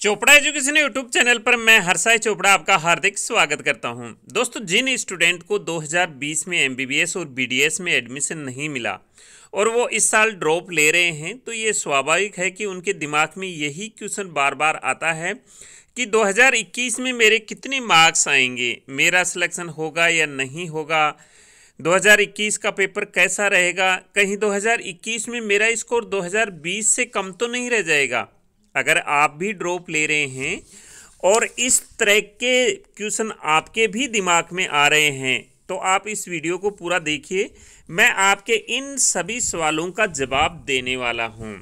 Chopra education YouTube channel पर मैं हर्षाई चोपड़ा आपका हार्दिक स्वागत करता हूं। दोस्तों जिन स्टूडेंट को 2020 में एमबीबीएस और बीडीएस में एडमिशन नहीं मिला और वो इस साल ड्रॉप ले रहे हैं तो ये स्वाभाविक है कि उनके दिमाग में यही क्वेश्चन बार बार आता है कि 2021 में मेरे कितने मार्क्स आएंगे मेरा सिलेक्शन होगा या नहीं होगा 2021 का पेपर कैसा रहेगा कहीं 2021 में मेरा स्कोर 2020 से कम तो नहीं रह जाएगा अगर आप भी ड्रॉप ले रहे हैं और इस तरह के क्वेश्चन आपके भी दिमाग में आ रहे हैं तो आप इस वीडियो को पूरा देखिए मैं आपके इन सभी सवालों का जवाब देने वाला हूँ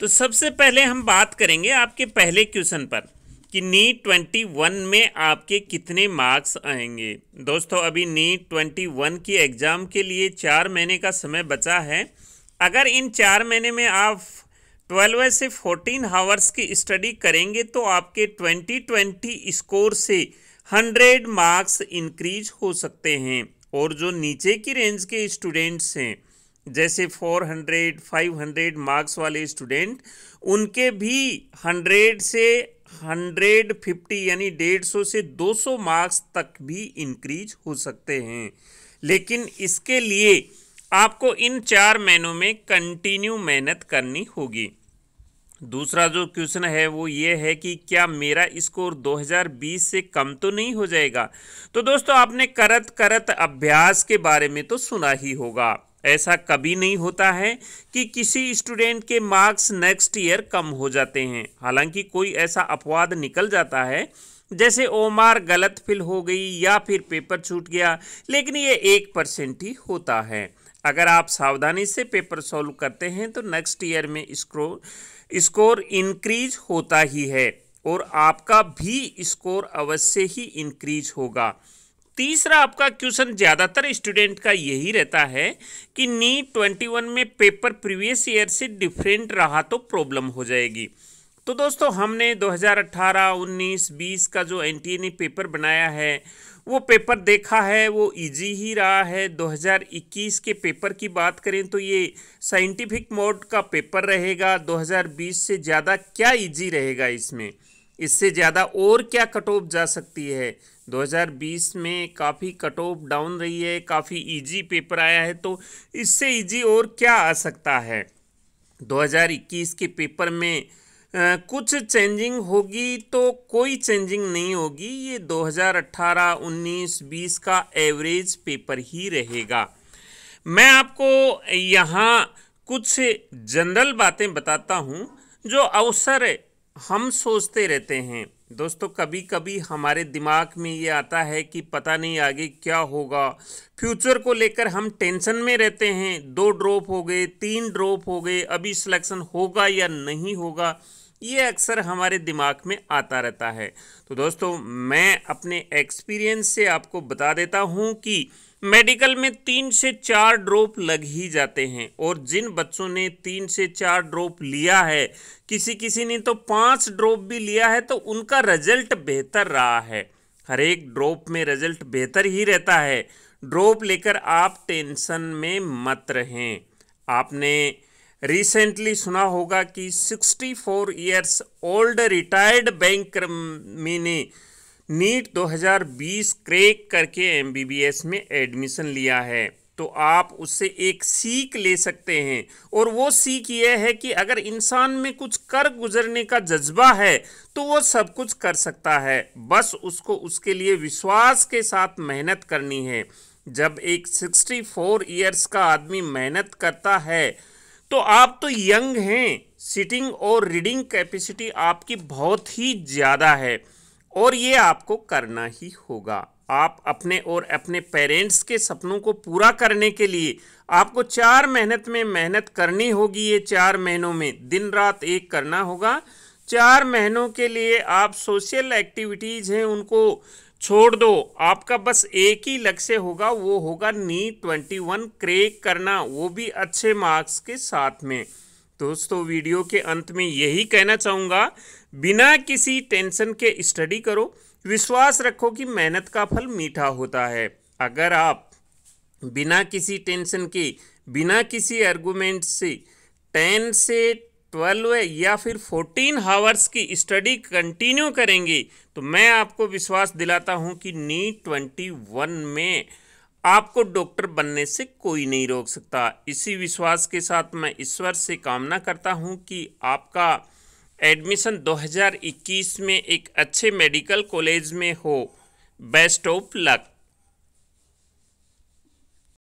तो सबसे पहले हम बात करेंगे आपके पहले क्वेश्चन पर कि नीट ट्वेंटी वन में आपके कितने मार्क्स आएंगे दोस्तों अभी नीट ट्वेंटी वन की एग्ज़ाम के लिए चार महीने का समय बचा है अगर इन चार महीने में आप ट्वेल्व से फोर्टीन हावर्स की स्टडी करेंगे तो आपके ट्वेंटी ट्वेंटी स्कोर से हंड्रेड मार्क्स इंक्रीज हो सकते हैं और जो नीचे की रेंज के स्टूडेंट्स हैं जैसे 400, 500 मार्क्स वाले स्टूडेंट उनके भी 100 से 150 यानी 150 से 200 मार्क्स तक भी इंक्रीज हो सकते हैं लेकिन इसके लिए आपको इन चार महीनों में कंटिन्यू मेहनत करनी होगी दूसरा जो क्वेश्चन है वो ये है कि क्या मेरा स्कोर 2020 से कम तो नहीं हो जाएगा तो दोस्तों आपने करत करत अभ्यास के बारे में तो सुना ही होगा ऐसा कभी नहीं होता है कि किसी स्टूडेंट के मार्क्स नेक्स्ट ईयर कम हो जाते हैं हालांकि कोई ऐसा अपवाद निकल जाता है जैसे ओमार गलत फिल हो गई या फिर पेपर छूट गया लेकिन ये एक परसेंट ही होता है अगर आप सावधानी से पेपर सॉल्व करते हैं तो नेक्स्ट ईयर में स्क्रो स्कोर इंक्रीज होता ही है और आपका भी स्कोर अवश्य ही इंक्रीज होगा तीसरा आपका क्वेश्चन ज़्यादातर स्टूडेंट का यही रहता है कि नी ट्वेंटी वन में पेपर प्रीवियस ईयर से डिफरेंट रहा तो प्रॉब्लम हो जाएगी तो दोस्तों हमने 2018, 19, 20 का जो एन पेपर बनाया है वो पेपर देखा है वो इजी ही रहा है 2021 के पेपर की बात करें तो ये साइंटिफिक मोड का पेपर रहेगा 2020 से ज़्यादा क्या इजी रहेगा इसमें इससे ज़्यादा और क्या कट ऑफ जा सकती है 2020 में काफ़ी कट ऑफ डाउन रही है काफ़ी इजी पेपर आया है तो इससे इजी और क्या आ सकता है 2021 के पेपर में कुछ चेंजिंग होगी तो कोई चेंजिंग नहीं होगी ये 2018, 19, 20 का एवरेज पेपर ही रहेगा मैं आपको यहाँ कुछ जनरल बातें बताता हूँ जो अवसर हम सोचते रहते हैं दोस्तों कभी कभी हमारे दिमाग में ये आता है कि पता नहीं आगे क्या होगा फ्यूचर को लेकर हम टेंशन में रहते हैं दो ड्रॉप हो गए तीन ड्रॉप हो गए अभी सिलेक्शन होगा या नहीं होगा ये अक्सर हमारे दिमाग में आता रहता है तो दोस्तों मैं अपने एक्सपीरियंस से आपको बता देता हूँ कि मेडिकल में तीन से चार ड्रॉप लग ही जाते हैं और जिन बच्चों ने तीन से चार ड्रॉप लिया है किसी किसी ने तो पाँच ड्रॉप भी लिया है तो उनका रिजल्ट बेहतर रहा है हर एक ड्रॉप में रिजल्ट बेहतर ही रहता है ड्रॉप लेकर आप टेंशन में मत रहें आपने रिसेंटली सुना होगा कि 64 इयर्स ओल्ड रिटायर्ड बैंक ने नीट 2020 क्रेक करके एमबीबीएस में एडमिशन लिया है तो आप उससे एक सीख ले सकते हैं और वो सीख ये है कि अगर इंसान में कुछ कर गुजरने का जज्बा है तो वो सब कुछ कर सकता है बस उसको उसके लिए विश्वास के साथ मेहनत करनी है जब एक 64 ईयर्स का आदमी मेहनत करता है तो आप तो यंग हैं सिटिंग और रीडिंग कैपेसिटी आपकी बहुत ही ज़्यादा है और ये आपको करना ही होगा आप अपने और अपने पेरेंट्स के सपनों को पूरा करने के लिए आपको चार मेहनत में मेहनत करनी होगी ये चार महीनों में दिन रात एक करना होगा चार महीनों के लिए आप सोशल एक्टिविटीज़ हैं उनको छोड़ दो आपका बस एक ही लक्ष्य होगा वो होगा नी ट्वेंटी वन क्रेक करना वो भी अच्छे मार्क्स के साथ में दोस्तों वीडियो के अंत में यही कहना चाहूँगा बिना किसी टेंशन के स्टडी करो विश्वास रखो कि मेहनत का फल मीठा होता है अगर आप बिना किसी टेंशन के बिना किसी आर्गूमेंट से टेन से ट्वेल्व या फिर फोर्टीन हावर्स की स्टडी कंटिन्यू करेंगे तो मैं आपको विश्वास दिलाता हूँ कि नीट ट्वेंटी वन में आपको डॉक्टर बनने से कोई नहीं रोक सकता इसी विश्वास के साथ मैं ईश्वर से कामना करता हूं कि आपका एडमिशन 2021 में एक अच्छे मेडिकल कॉलेज में हो बेस्ट ऑफ लक